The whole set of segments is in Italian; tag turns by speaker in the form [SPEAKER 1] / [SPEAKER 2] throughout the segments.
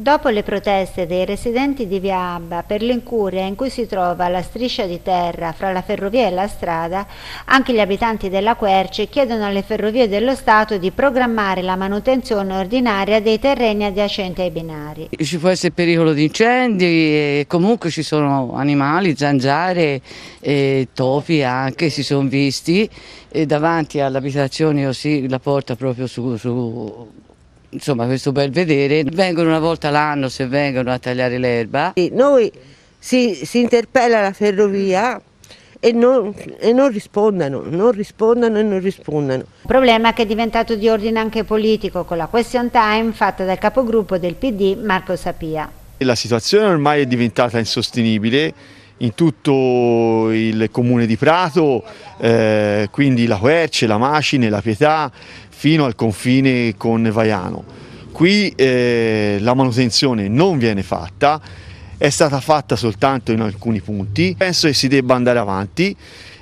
[SPEAKER 1] Dopo le proteste dei residenti di Via Abba per l'incuria in cui si trova la striscia di terra fra la ferrovia e la strada, anche gli abitanti della Querce chiedono alle ferrovie dello Stato di programmare la manutenzione ordinaria dei terreni adiacenti ai binari.
[SPEAKER 2] Ci può essere pericolo di incendi e comunque ci sono animali, zanzare, e topi anche, si sono visti e davanti all'abitazione la porta proprio su, su insomma questo bel vedere, vengono una volta l'anno se vengono a tagliare l'erba. Noi si, si, interpella la
[SPEAKER 1] ferrovia e non, e non rispondano, non rispondano e non rispondano. Il problema che è diventato di ordine anche politico con la question time fatta dal capogruppo del PD Marco Sapia.
[SPEAKER 3] La situazione ormai è diventata insostenibile in tutto il comune di Prato, eh, quindi la Querce, la Macine, la Pietà, fino al confine con Vaiano. Qui eh, la manutenzione non viene fatta, è stata fatta soltanto in alcuni punti, penso che si debba andare avanti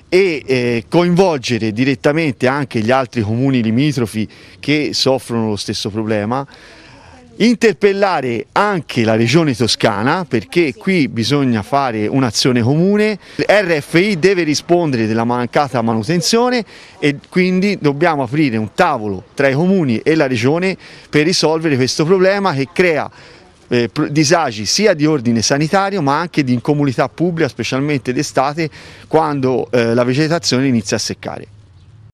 [SPEAKER 3] e eh, coinvolgere direttamente anche gli altri comuni limitrofi che soffrono lo stesso problema interpellare anche la regione toscana perché qui bisogna fare un'azione comune, RFI deve rispondere della mancata manutenzione e quindi dobbiamo aprire un tavolo tra i comuni e la regione per risolvere questo problema che crea eh, disagi sia di ordine sanitario ma anche di incomunità pubblica specialmente d'estate quando eh, la vegetazione inizia a seccare.